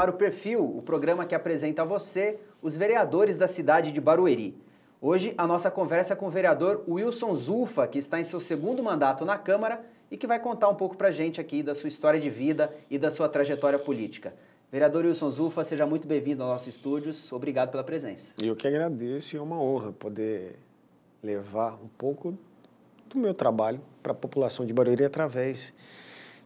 ar o Perfil, o programa que apresenta a você os vereadores da cidade de Barueri. Hoje a nossa conversa é com o vereador Wilson Zulfa, que está em seu segundo mandato na Câmara e que vai contar um pouco a gente aqui da sua história de vida e da sua trajetória política. Vereador Wilson Zulfa, seja muito bem-vindo aos nossos estúdios. Obrigado pela presença. Eu que agradeço e é uma honra poder levar um pouco do meu trabalho para a população de Barueri através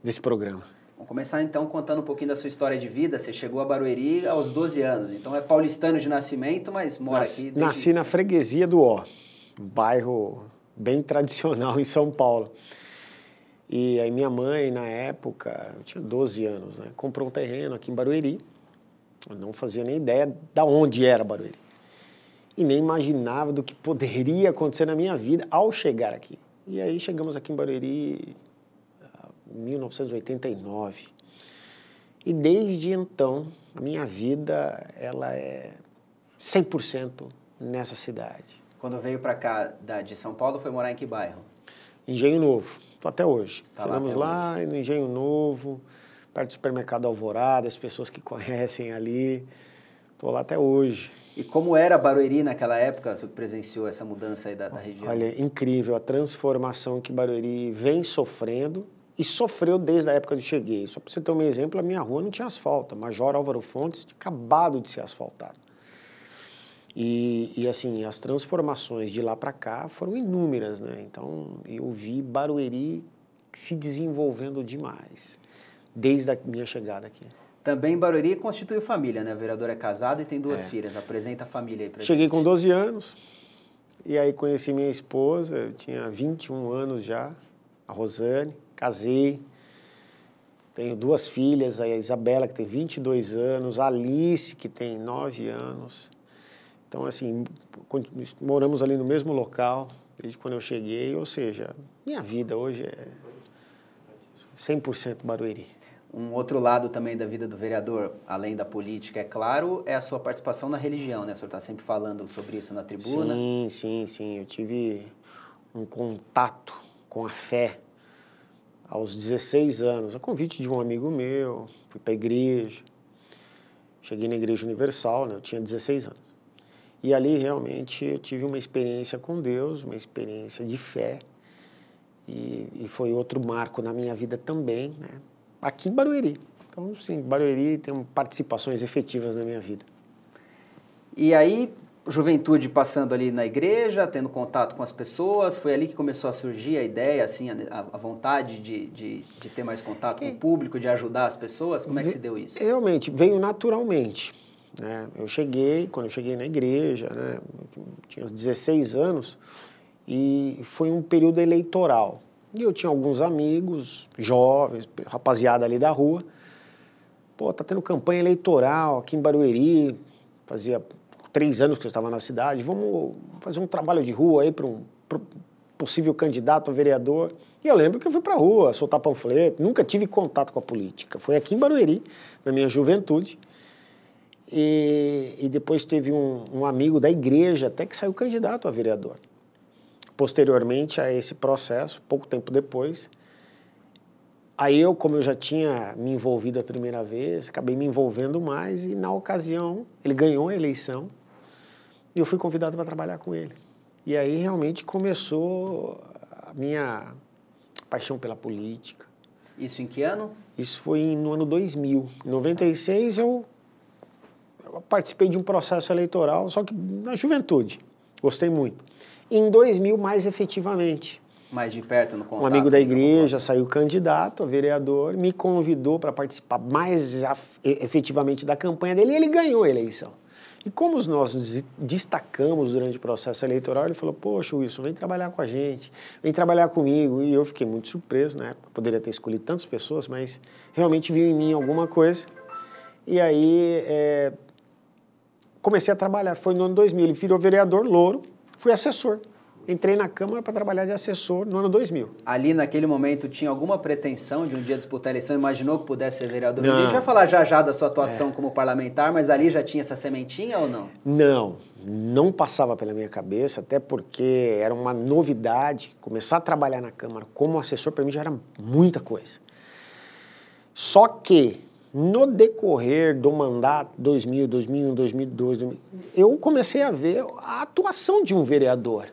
desse programa. Vamos começar então contando um pouquinho da sua história de vida. Você chegou a Barueri aos 12 anos, então é paulistano de nascimento, mas mora Nas, aqui. Desde... Nasci na freguesia do Ó, um bairro bem tradicional em São Paulo. E aí minha mãe, na época, eu tinha 12 anos, né, comprou um terreno aqui em Barueri. Eu não fazia nem ideia da onde era Barueri. E nem imaginava do que poderia acontecer na minha vida ao chegar aqui. E aí chegamos aqui em Barueri 1989. E desde então, a minha vida ela é 100% nessa cidade. Quando veio para cá da, de São Paulo, foi morar em que bairro? Engenho Novo, tô até hoje. Tá Chegamos lá, lá no Engenho Novo, perto do supermercado Alvorada, as pessoas que conhecem ali. Estou lá até hoje. E como era Barueri naquela época? Você presenciou essa mudança aí da, da região? Olha, incrível a transformação que Barueri vem sofrendo e sofreu desde a época que eu cheguei. Só para você ter um exemplo, a minha rua não tinha asfalto. Major Álvaro Fontes tinha acabado de ser asfaltado. E, e assim, as transformações de lá para cá foram inúmeras, né? Então, eu vi Barueri se desenvolvendo demais desde a minha chegada aqui. Também Barueri constituiu família, né? O vereador é casado e tem duas é. filhas. Apresenta a família aí pra Cheguei gente. com 12 anos e aí conheci minha esposa, eu tinha 21 anos já, a Rosane casei, tenho duas filhas, a Isabela, que tem 22 anos, a Alice, que tem 9 anos. Então, assim, moramos ali no mesmo local desde quando eu cheguei, ou seja, minha vida hoje é 100% Barueri. Um outro lado também da vida do vereador, além da política, é claro, é a sua participação na religião, né? O senhor está sempre falando sobre isso na tribuna. Sim, sim, sim. Eu tive um contato com a fé aos 16 anos, a convite de um amigo meu, fui para a igreja, cheguei na Igreja Universal, né? eu tinha 16 anos. E ali realmente eu tive uma experiência com Deus, uma experiência de fé, e, e foi outro marco na minha vida também, né? aqui em Barueri. Então, sim, Barueri tem participações efetivas na minha vida. E aí, juventude passando ali na igreja, tendo contato com as pessoas, foi ali que começou a surgir a ideia, assim, a, a vontade de, de, de, ter mais contato com o é. público, de ajudar as pessoas? Como é que se deu isso? Realmente, veio naturalmente. Né? Eu cheguei, quando eu cheguei na igreja, né? tinha uns 16 anos, e foi um período eleitoral. E eu tinha alguns amigos, jovens, rapaziada ali da rua. Pô, tá tendo campanha eleitoral aqui em Barueri, fazia três anos que eu estava na cidade, vamos fazer um trabalho de rua aí para um possível candidato a vereador. E eu lembro que eu fui para a rua soltar panfleto, nunca tive contato com a política. Foi aqui em Barueri, na minha juventude. E, e depois teve um, um amigo da igreja até que saiu candidato a vereador. Posteriormente a esse processo, pouco tempo depois, Aí eu, como eu já tinha me envolvido a primeira vez, acabei me envolvendo mais e na ocasião ele ganhou a eleição e eu fui convidado para trabalhar com ele. E aí realmente começou a minha paixão pela política. Isso em que ano? Isso foi no ano 2000. Em 96 eu, eu participei de um processo eleitoral, só que na juventude. Gostei muito. E em 2000, mais efetivamente. Mais de perto no contato? Um amigo da igreja saiu candidato a vereador, me convidou para participar mais efetivamente da campanha dele e ele ganhou a eleição. E como nós nos destacamos durante o processo eleitoral, ele falou: Poxa, Wilson, vem trabalhar com a gente, vem trabalhar comigo. E eu fiquei muito surpreso né? Poderia ter escolhido tantas pessoas, mas realmente viu em mim alguma coisa. E aí é... comecei a trabalhar. Foi no ano 2000. Ele virou vereador louro, fui assessor. Entrei na Câmara para trabalhar de assessor no ano 2000. Ali, naquele momento, tinha alguma pretensão de um dia disputar a eleição? Imaginou que pudesse ser vereador? Não. A gente vai falar já já da sua é. atuação é. como parlamentar, mas ali já tinha essa sementinha ou não? Não, não passava pela minha cabeça, até porque era uma novidade. Começar a trabalhar na Câmara como assessor, para mim, já era muita coisa. Só que no decorrer do mandato 2000, 2001, 2002, 2000, eu comecei a ver a atuação de um vereador.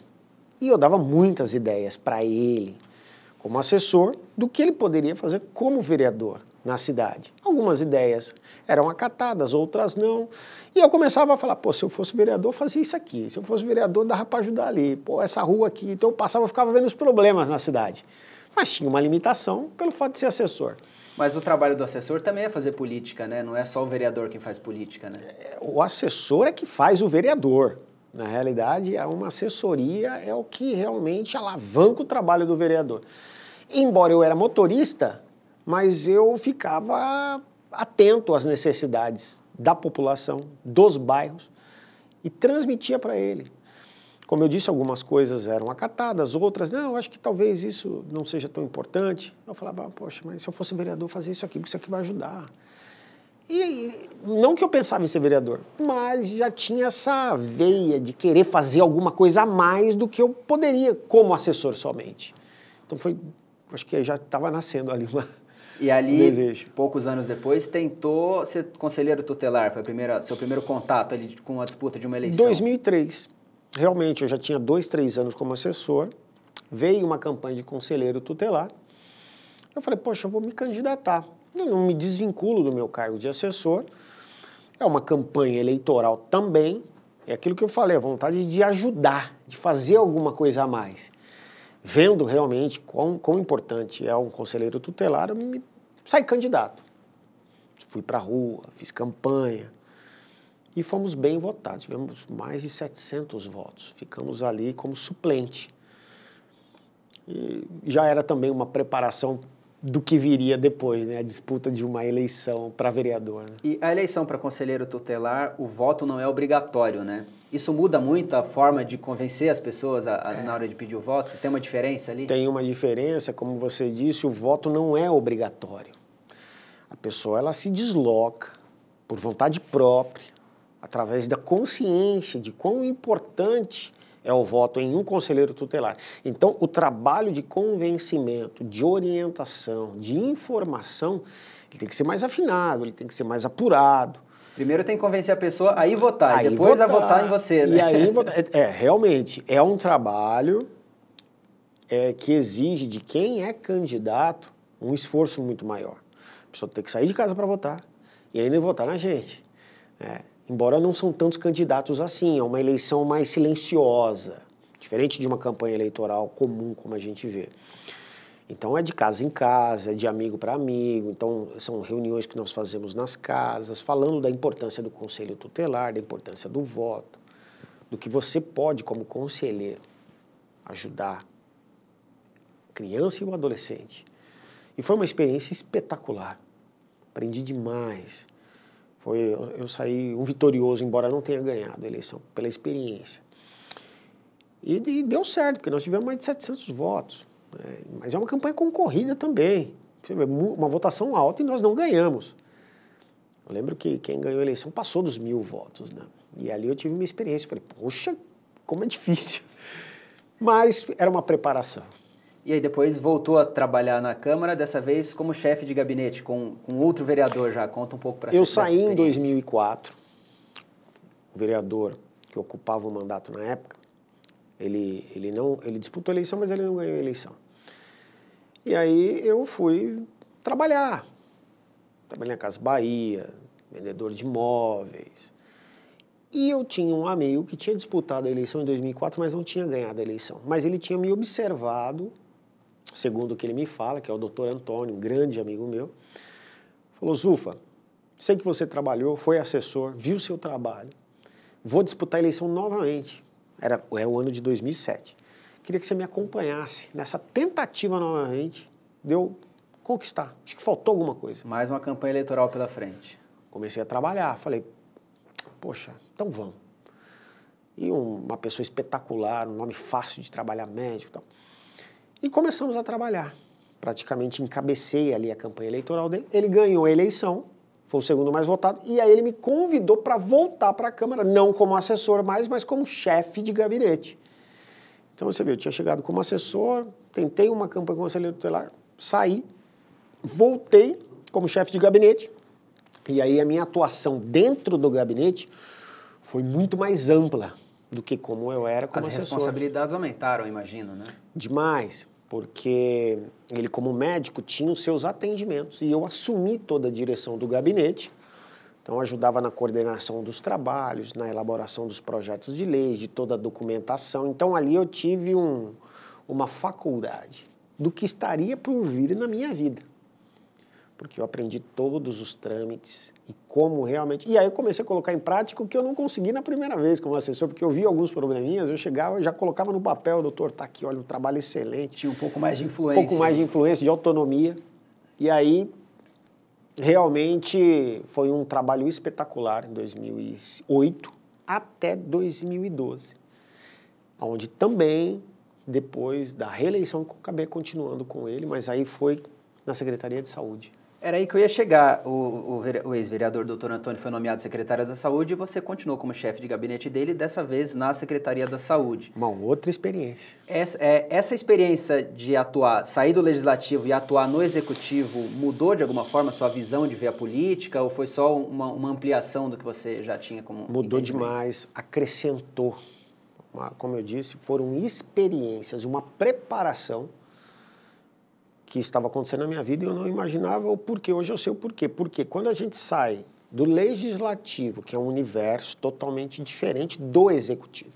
E eu dava muitas ideias para ele, como assessor, do que ele poderia fazer como vereador na cidade. Algumas ideias eram acatadas, outras não. E eu começava a falar, pô, se eu fosse vereador, fazia isso aqui. Se eu fosse vereador, dava para ajudar ali. Pô, essa rua aqui. Então eu passava, e ficava vendo os problemas na cidade. Mas tinha uma limitação pelo fato de ser assessor. Mas o trabalho do assessor também é fazer política, né? Não é só o vereador quem faz política, né? É, o assessor é que faz o vereador. Na realidade, é uma assessoria é o que realmente alavanca o trabalho do vereador. Embora eu era motorista, mas eu ficava atento às necessidades da população, dos bairros e transmitia para ele. Como eu disse, algumas coisas eram acatadas, outras, não, acho que talvez isso não seja tão importante. Eu falava, poxa, mas se eu fosse vereador, fazer isso aqui, porque isso aqui vai ajudar. E não que eu pensava em ser vereador, mas já tinha essa veia de querer fazer alguma coisa a mais do que eu poderia como assessor somente. Então foi, acho que já estava nascendo ali uma, e ali, poucos anos depois, tentou ser conselheiro tutelar. Foi a primeira, seu primeiro contato ali com a disputa de uma eleição. 2003. Realmente, eu já tinha dois, três anos como assessor. Veio uma campanha de conselheiro tutelar. Eu falei, poxa, eu vou me candidatar não me desvinculo do meu cargo de assessor. É uma campanha eleitoral também. É aquilo que eu falei, a vontade de ajudar, de fazer alguma coisa a mais. Vendo realmente quão, quão importante é um conselheiro tutelar, eu me, saí candidato. Fui para a rua, fiz campanha e fomos bem votados. Tivemos mais de 700 votos. Ficamos ali como suplente. E já era também uma preparação do que viria depois, né? A disputa de uma eleição para vereador. Né? E a eleição para conselheiro tutelar, o voto não é obrigatório, né? Isso muda muito a forma de convencer as pessoas a, a, é. na hora de pedir o voto? Tem uma diferença ali? Tem uma diferença, como você disse, o voto não é obrigatório. A pessoa ela se desloca por vontade própria, através da consciência de quão importante é o voto em um conselheiro tutelar. Então, o trabalho de convencimento, de orientação, de informação, ele tem que ser mais afinado, ele tem que ser mais apurado. Primeiro tem que convencer a pessoa a ir votar, aí depois votar, a votar em você. Né? E aí, é, é, realmente, é um trabalho é, que exige de quem é candidato um esforço muito maior. A pessoa tem que sair de casa para votar e ainda votar na gente. É, embora não são tantos candidatos assim, é uma eleição mais silenciosa, diferente de uma campanha eleitoral comum como a gente vê. Então é de casa em casa, é de amigo para amigo, então são reuniões que nós fazemos nas casas, falando da importância do conselho tutelar, da importância do voto, do que você pode como conselheiro ajudar a criança e o adolescente. E foi uma experiência espetacular. Aprendi demais. Foi, eu, eu saí um vitorioso, embora não tenha ganhado a eleição, pela experiência. E, e deu certo, porque nós tivemos mais de 700 votos. Né? Mas é uma campanha concorrida também. Uma votação alta e nós não ganhamos. Eu lembro que quem ganhou a eleição passou dos mil votos, né? E ali eu tive uma experiência. Falei, poxa, como é difícil. Mas era uma preparação. E aí depois voltou a trabalhar na Câmara, dessa vez como chefe de gabinete, com, com outro vereador já. Conta um pouco para Eu saí em 2004. O vereador que ocupava o mandato na época, ele, ele, não, ele disputou a eleição, mas ele não ganhou a eleição. E aí eu fui trabalhar. Trabalhei na Casa Bahia, vendedor de imóveis. E eu tinha um amigo que tinha disputado a eleição em 2004, mas não tinha ganhado a eleição. Mas ele tinha me observado segundo o que ele me fala, que é o doutor Antônio, um grande amigo meu, falou, Zufa, sei que você trabalhou, foi assessor, viu seu trabalho, vou disputar a eleição novamente. Era, era é o ano de 2007. Queria que você me acompanhasse nessa tentativa novamente de eu conquistar. Acho que faltou alguma coisa. Mais uma campanha eleitoral pela frente. Comecei a trabalhar, falei, poxa, então vamos. E um, uma pessoa espetacular, um nome fácil de trabalhar, médico e tal. E começamos a trabalhar. Praticamente encabecei ali a campanha eleitoral dele. Ele ganhou a eleição, foi o segundo mais votado, e aí ele me convidou para voltar para a Câmara, não como assessor mais, mas como chefe de gabinete. Então você viu, eu tinha chegado como assessor, tentei uma campanha o conselheiro tutelar, saí, voltei como chefe de gabinete, e aí a minha atuação dentro do gabinete foi muito mais ampla do que como eu era como As assessor. responsabilidades aumentaram, imagino, né? Demais porque ele, como médico, tinha os seus atendimentos e eu assumi toda a direção do gabinete. Então, ajudava na coordenação dos trabalhos, na elaboração dos projetos de leis, de toda a documentação. Então, ali eu tive um, uma faculdade do que estaria por vir na minha vida porque eu aprendi todos os trâmites e como realmente. E aí eu comecei a colocar em prática o que eu não consegui na primeira vez como assessor, porque eu vi alguns probleminhas, eu chegava e já colocava no papel, doutor, tá aqui, olha, um trabalho excelente. Tinha um pouco mais de influência. Um pouco mais de influência, de autonomia. E aí realmente foi um trabalho espetacular em 2008 até 2012, onde também depois da reeleição eu acabei continuando com ele, mas aí foi na Secretaria de Saúde. Era aí que eu ia chegar. O, o, o ex-vereador doutor Antônio foi nomeado secretário da Saúde e você continuou como chefe de gabinete dele, dessa vez na Secretaria da Saúde. Bom, outra experiência. Essa, é, essa experiência de atuar, sair do legislativo e atuar no executivo, mudou de alguma forma a sua visão de ver a política ou foi só uma, uma ampliação do que você já tinha como. Mudou demais, acrescentou. Como eu disse, foram experiências, uma preparação que estava acontecendo na minha vida e eu não imaginava o porquê. Hoje eu sei o porquê. Porque quando a gente sai do legislativo, que é um universo totalmente diferente do executivo,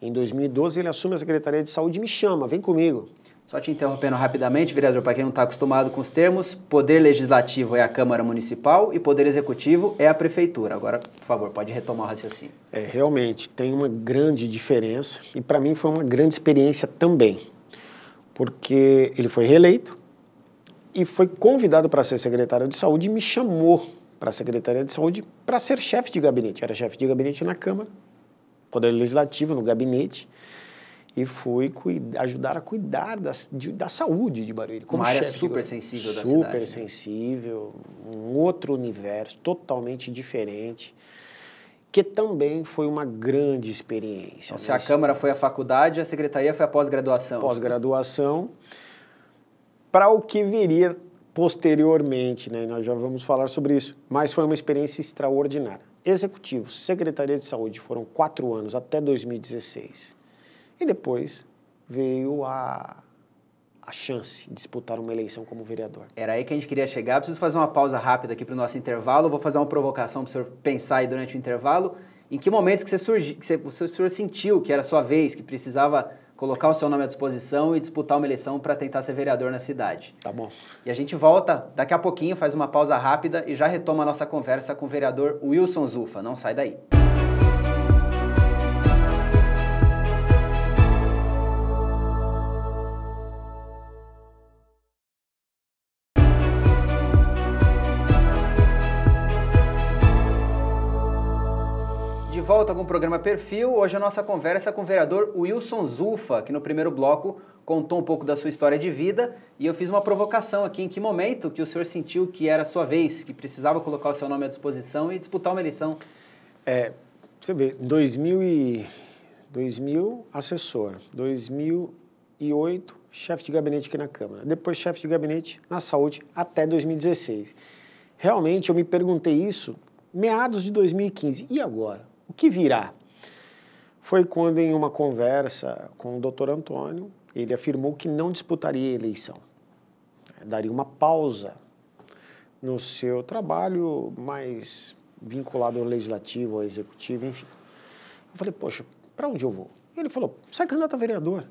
em 2012 ele assume a Secretaria de Saúde e me chama, vem comigo. Só te interrompendo rapidamente, vereador, para quem não está acostumado com os termos, poder legislativo é a Câmara Municipal e poder executivo é a Prefeitura. Agora, por favor, pode retomar o raciocínio. É, realmente, tem uma grande diferença e para mim foi uma grande experiência também porque ele foi reeleito e foi convidado para ser secretário de saúde e me chamou para a Secretaria de Saúde para ser chefe de gabinete. Era chefe de gabinete na Câmara, Poder Legislativo, no gabinete. E fui cuidar, ajudar a cuidar da, de, da saúde de Barueri. Como Uma área super sensível da cidade. Super né? sensível, um outro universo totalmente diferente que também foi uma grande experiência. Então, se a Câmara foi a faculdade, a Secretaria foi a pós-graduação. Pós-graduação, para o que viria posteriormente, né? nós já vamos falar sobre isso, mas foi uma experiência extraordinária. Executivo, Secretaria de Saúde, foram quatro anos, até 2016. E depois veio a a chance de disputar uma eleição como vereador. Era aí que a gente queria chegar. Preciso fazer uma pausa rápida aqui para o nosso intervalo. Vou fazer uma provocação para o senhor pensar aí durante o intervalo. Em que momento que, você surgi, que você, o senhor sentiu que era a sua vez, que precisava colocar o seu nome à disposição e disputar uma eleição para tentar ser vereador na cidade? Tá bom. E a gente volta daqui a pouquinho, faz uma pausa rápida e já retoma a nossa conversa com o vereador Wilson Zufa. Não sai daí. volta com o programa Perfil. Hoje a nossa conversa é com o vereador Wilson Zulfa, que no primeiro bloco contou um pouco da sua história de vida e eu fiz uma provocação aqui em que momento que o senhor sentiu que era a sua vez, que precisava colocar o seu nome à disposição e disputar uma eleição. É, você vê, 2000 e 2000 assessor, 2008 chefe de gabinete aqui na Câmara, depois chefe de gabinete na Saúde até 2016. Realmente eu me perguntei isso meados de 2015. E agora? O que virá? Foi quando, em uma conversa com o doutor Antônio, ele afirmou que não disputaria a eleição. Daria uma pausa no seu trabalho mais vinculado ao legislativo, ao executivo, enfim. Eu falei, poxa, para onde eu vou? Ele falou, sai candidato a vereador.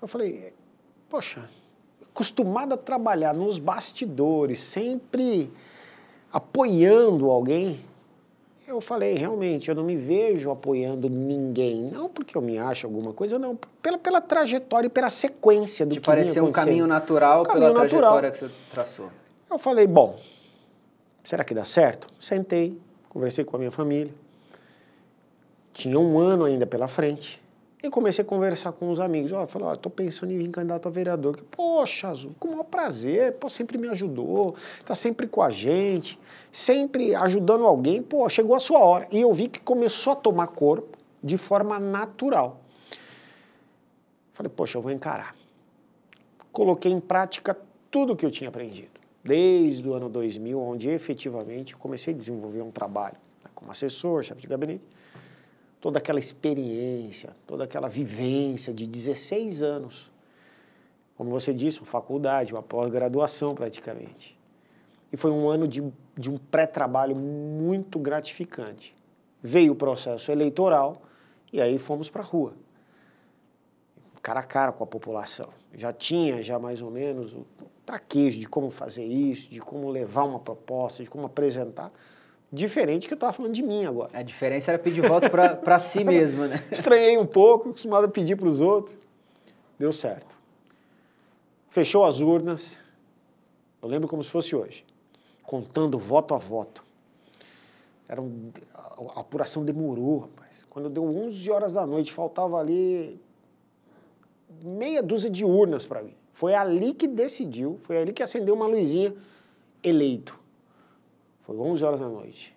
Eu falei, poxa, acostumado a trabalhar nos bastidores, sempre apoiando alguém, eu falei, realmente, eu não me vejo apoiando ninguém. Não porque eu me acho alguma coisa, não. Pela, pela trajetória e pela sequência do Te que pareceu um caminho natural um caminho pela natural. trajetória que você traçou. Eu falei, bom, será que dá certo? Sentei, conversei com a minha família. Tinha um ano ainda pela frente. E comecei a conversar com os amigos. Ó, oh, falei, ó, oh, tô pensando em vir candidato a vereador. Que, Poxa, Azul, com o maior prazer. Pô, sempre me ajudou, tá sempre com a gente, sempre ajudando alguém. Pô, chegou a sua hora. E eu vi que começou a tomar corpo de forma natural. Falei, poxa, eu vou encarar. Coloquei em prática tudo que eu tinha aprendido, desde o ano 2000, onde efetivamente comecei a desenvolver um trabalho né, como assessor, chefe de gabinete toda aquela experiência, toda aquela vivência de 16 anos. Como você disse, uma faculdade, uma pós-graduação praticamente. E foi um ano de, de um pré-trabalho muito gratificante. Veio o processo eleitoral e aí fomos para a rua cara a cara com a população. Já tinha já mais ou menos o traquejo de como fazer isso, de como levar uma proposta, de como apresentar diferente que eu estava falando de mim agora. A diferença era pedir voto para si mesmo, né? Estranhei um pouco, acostumado a pedir para os outros. Deu certo. Fechou as urnas. Eu lembro como se fosse hoje, contando voto a voto. Era um, a, a apuração demorou, rapaz. Quando deu 11 horas da noite, faltava ali meia dúzia de urnas para mim. Foi ali que decidiu, foi ali que acendeu uma luzinha eleito. Foi 11 horas da noite.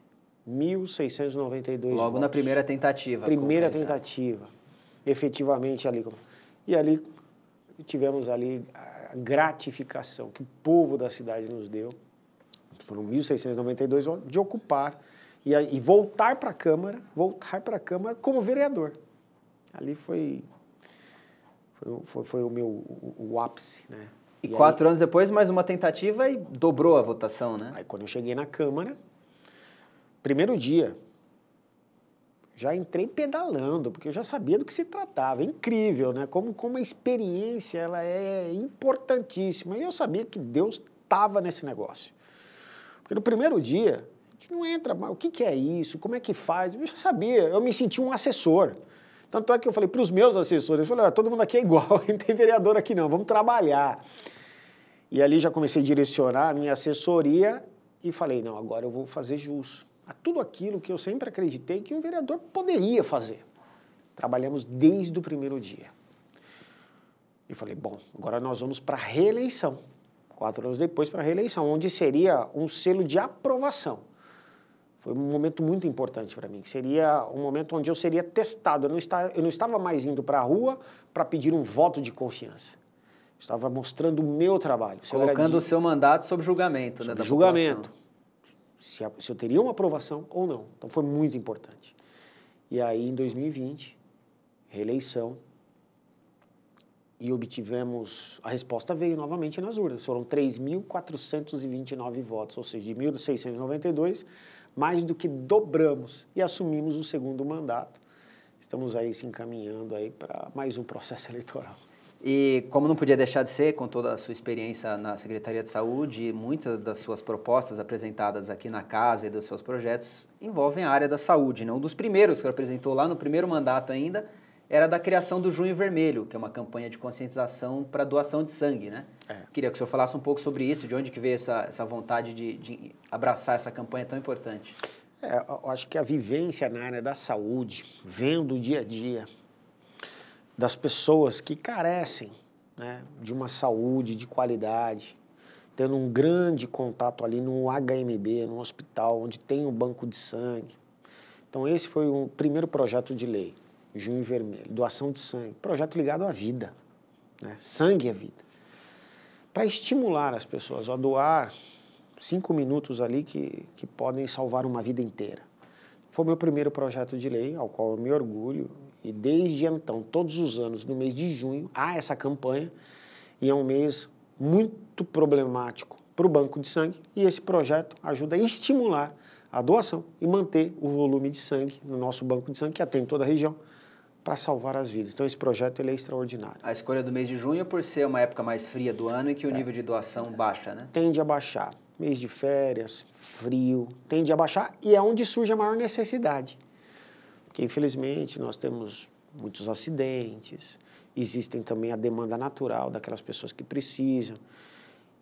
1.692 Logo votos. na primeira tentativa. Primeira tentativa. Efetivamente ali. E ali tivemos ali a gratificação que o povo da cidade nos deu. Foram 1.692 votos de ocupar e, e voltar para a Câmara, voltar para a Câmara como vereador. Ali foi, foi, foi, foi o meu o, o ápice, né? E, e quatro aí, anos depois, mais uma tentativa e dobrou a votação, né? Aí quando eu cheguei na Câmara, primeiro dia, já entrei pedalando, porque eu já sabia do que se tratava. incrível, né? Como, como a experiência ela é importantíssima. E eu sabia que Deus estava nesse negócio. Porque no primeiro dia, a gente não entra, mas o que, que é isso? Como é que faz? Eu já sabia, eu me senti um assessor. Tanto é que eu falei para os meus assessores, eu falei, todo mundo aqui é igual, não tem vereador aqui não, vamos trabalhar. E ali já comecei a direcionar a minha assessoria e falei: não, agora eu vou fazer jus a tudo aquilo que eu sempre acreditei que um vereador poderia fazer. Trabalhamos desde o primeiro dia. E falei: bom, agora nós vamos para a reeleição. Quatro anos depois, para a reeleição, onde seria um selo de aprovação. Foi um momento muito importante para mim, que seria um momento onde eu seria testado. Eu não, está, eu não estava mais indo para a rua para pedir um voto de confiança. Estava mostrando o meu trabalho. Se Colocando o seu mandato sob julgamento, sob né? Da julgamento. Se, a, se eu teria uma aprovação ou não. Então foi muito importante. E aí, em 2020, reeleição, e obtivemos. A resposta veio novamente nas urnas. Foram 3.429 votos, ou seja, de 1.692, mais do que dobramos e assumimos o segundo mandato. Estamos aí se encaminhando aí para mais um processo eleitoral. E como não podia deixar de ser, com toda a sua experiência na Secretaria de Saúde, muitas das suas propostas apresentadas aqui na casa e dos seus projetos envolvem a área da saúde. Né? Um dos primeiros que apresentou lá no primeiro mandato ainda era da criação do Junho Vermelho, que é uma campanha de conscientização para doação de sangue. Né? É. Queria que o senhor falasse um pouco sobre isso, de onde que veio essa, essa vontade de, de abraçar essa campanha tão importante. É, eu acho que a vivência na área da saúde, vendo o dia a dia, das pessoas que carecem né, de uma saúde de qualidade, tendo um grande contato ali no HMB, no hospital, onde tem o um banco de sangue. Então, esse foi o primeiro projeto de lei, Junho Vermelho, doação de sangue. Projeto ligado à vida. Né? Sangue é vida. Para estimular as pessoas a doar cinco minutos ali que, que podem salvar uma vida inteira. Foi meu primeiro projeto de lei, ao qual eu me orgulho, e desde então, todos os anos, no mês de junho, há essa campanha e é um mês muito problemático para o banco de sangue e esse projeto ajuda a estimular a doação e manter o volume de sangue no nosso banco de sangue, que atende toda a região, para salvar as vidas. Então, esse projeto ele é extraordinário. A escolha do mês de junho por ser uma época mais fria do ano e que o é, nível de doação é, baixa, né? Tende a baixar. Mês de férias, frio, tende a baixar e é onde surge a maior necessidade. Porque, infelizmente, nós temos muitos acidentes, existem também a demanda natural daquelas pessoas que precisam.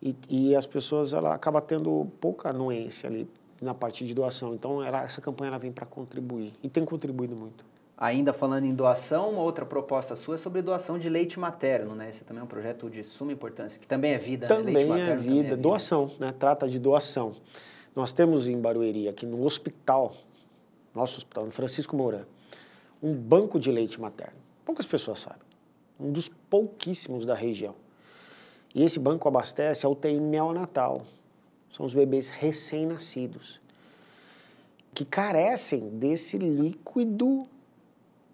E, e as pessoas ela acaba tendo pouca anuência ali na parte de doação. Então, ela, essa campanha ela vem para contribuir e tem contribuído muito. Ainda falando em doação, uma outra proposta sua é sobre doação de leite materno, né? Esse também é um projeto de suma importância, que também é vida, também, né? leite é, é vida. também é vida, doação, né? Trata de doação. Nós temos em Barueri, aqui no hospital, nosso hospital, no Francisco Mourão, um banco de leite materno. Poucas pessoas sabem. Um dos pouquíssimos da região. E esse banco abastece a UTI neonatal. São os bebês recém-nascidos que carecem desse líquido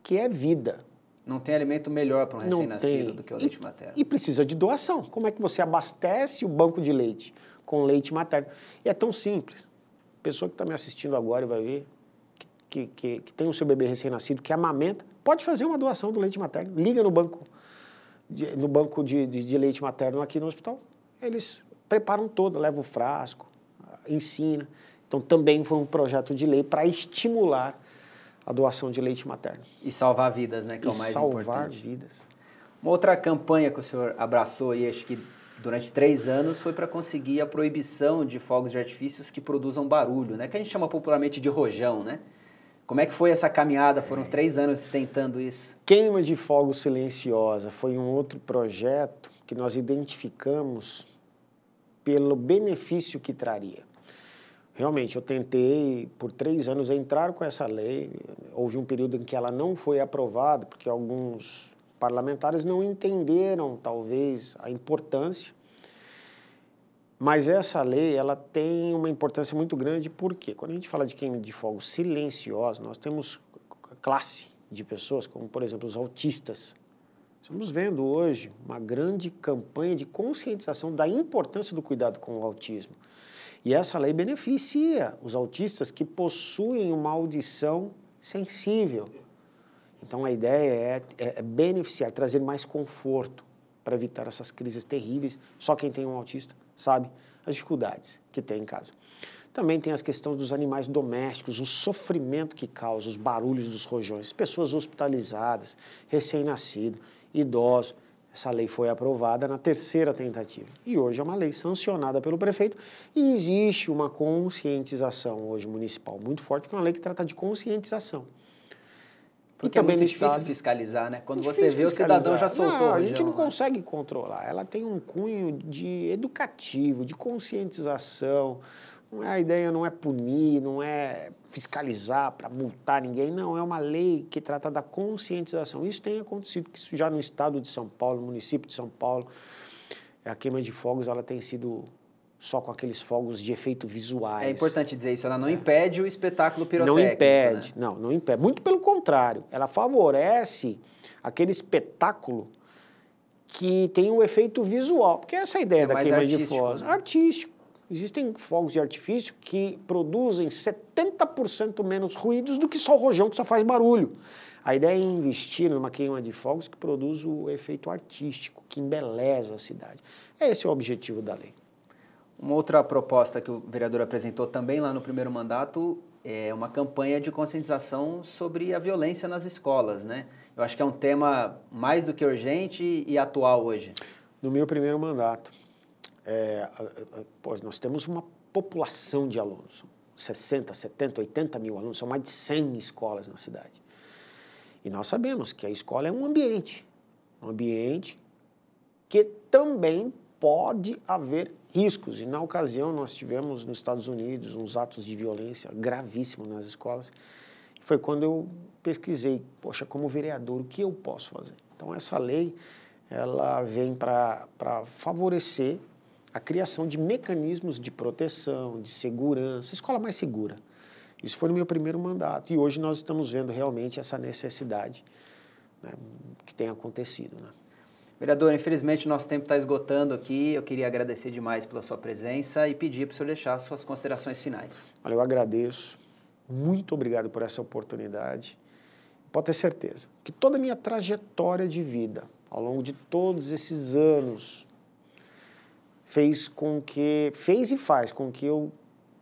que é vida. Não tem alimento melhor para um recém-nascido do que o e, leite materno. E precisa de doação. Como é que você abastece o banco de leite com leite materno? E é tão simples. A pessoa que está me assistindo agora vai ver, que, que, que tem o seu bebê recém-nascido, que amamenta, pode fazer uma doação do leite materno. Liga no banco, de, no banco de, de, de leite materno aqui no hospital. Eles preparam todo, levam o frasco, ensina. Então, também foi um projeto de lei para estimular a doação de leite materno. E salvar vidas, né? Que e é o mais salvar importante. salvar vidas. Uma outra campanha que o senhor abraçou e acho que durante três anos foi para conseguir a proibição de fogos de artifícios que produzam barulho, né? Que a gente chama popularmente de rojão, né? Como é que foi essa caminhada? Foram é. três anos tentando isso. Queima de Fogo Silenciosa foi um outro projeto que nós identificamos pelo benefício que traria. Realmente, eu tentei por três anos entrar com essa lei. Houve um período em que ela não foi aprovada, porque alguns parlamentares não entenderam, talvez, a importância. Mas essa lei ela tem uma importância muito grande porque quando a gente fala de queima de fogo silenciosa, nós temos classe de pessoas, como por exemplo os autistas. Estamos vendo hoje uma grande campanha de conscientização da importância do cuidado com o autismo. E essa lei beneficia os autistas que possuem uma audição sensível. Então a ideia é, é, é beneficiar, trazer mais conforto para evitar essas crises terríveis. Só quem tem um autista sabe? As dificuldades que tem em casa. Também tem as questões dos animais domésticos, o sofrimento que causa, os barulhos dos rojões, pessoas hospitalizadas, recém-nascido, idosos. Essa lei foi aprovada na terceira tentativa e hoje é uma lei sancionada pelo prefeito e existe uma conscientização hoje municipal muito forte, que é uma lei que trata de conscientização. Porque e então, também é muito difícil estado. fiscalizar, né? Quando é você vê, fiscalizar. o cidadão já soltou. Não, a, gente não né? consegue controlar. Ela tem um cunho de educativo, de conscientização. Não é, a ideia não é punir, não é fiscalizar para multar ninguém, não. É uma lei que trata da conscientização. Isso tem acontecido, isso já no estado de São Paulo, no município de São Paulo. A queima de fogos ela tem sido só com aqueles fogos de efeito visuais. É importante dizer isso, ela não é. impede o espetáculo pirotécnico. Não né? impede, né? não, não impede. Muito pelo contrário, ela favorece aquele espetáculo que tem um efeito visual, porque essa é a ideia é da queima de fogos. Né? Artístico. Existem fogos de artifício que produzem 70% menos ruídos do que só o rojão que só faz barulho. A ideia é investir numa queima de fogos que produz o efeito artístico, que embeleza a cidade. Esse é o objetivo da lei. Uma outra proposta que o vereador apresentou também lá no primeiro mandato é uma campanha de conscientização sobre a violência nas escolas, né? Eu acho que é um tema mais do que urgente e atual hoje. No meu primeiro mandato, é, nós temos uma população de alunos, 60, 70, 80 mil alunos, são mais de 100 escolas na cidade. E nós sabemos que a escola é um ambiente, um ambiente que também pode haver riscos. E na ocasião nós tivemos nos Estados Unidos uns atos de violência gravíssimos nas escolas. Foi quando eu pesquisei, poxa, como vereador, o que eu posso fazer? Então essa lei ela vem para favorecer a criação de mecanismos de proteção, de segurança, escola mais segura. Isso foi no meu primeiro mandato e hoje nós estamos vendo realmente essa necessidade né, que tem acontecido. Né? Vereador, infelizmente o nosso tempo está esgotando aqui. Eu queria agradecer demais pela sua presença e pedir para o senhor deixar suas considerações finais. Olha, eu agradeço. Muito obrigado por essa oportunidade. Pode ter certeza que toda a minha trajetória de vida, ao longo de todos esses anos, fez com que fez e faz com que eu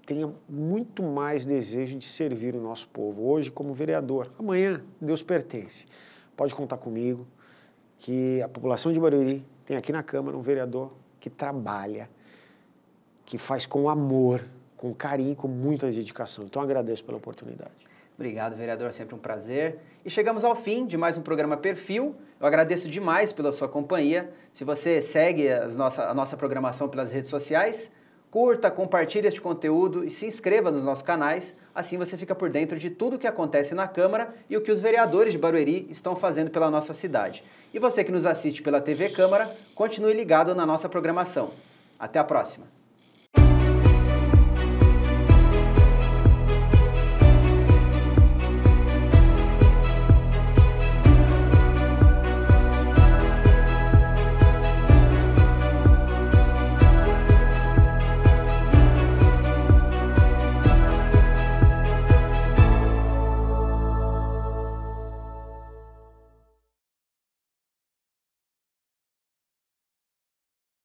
tenha muito mais desejo de servir o nosso povo hoje como vereador. Amanhã Deus pertence. Pode contar comigo que a população de Barueri tem aqui na Câmara um vereador que trabalha, que faz com amor, com carinho, com muita dedicação. Então agradeço pela oportunidade. Obrigado, vereador, é sempre um prazer. E chegamos ao fim de mais um programa Perfil. Eu agradeço demais pela sua companhia. Se você segue nossa, a nossa programação pelas redes sociais, Curta, compartilhe este conteúdo e se inscreva nos nossos canais, assim você fica por dentro de tudo o que acontece na Câmara e o que os vereadores de Barueri estão fazendo pela nossa cidade. E você que nos assiste pela TV Câmara, continue ligado na nossa programação. Até a próxima!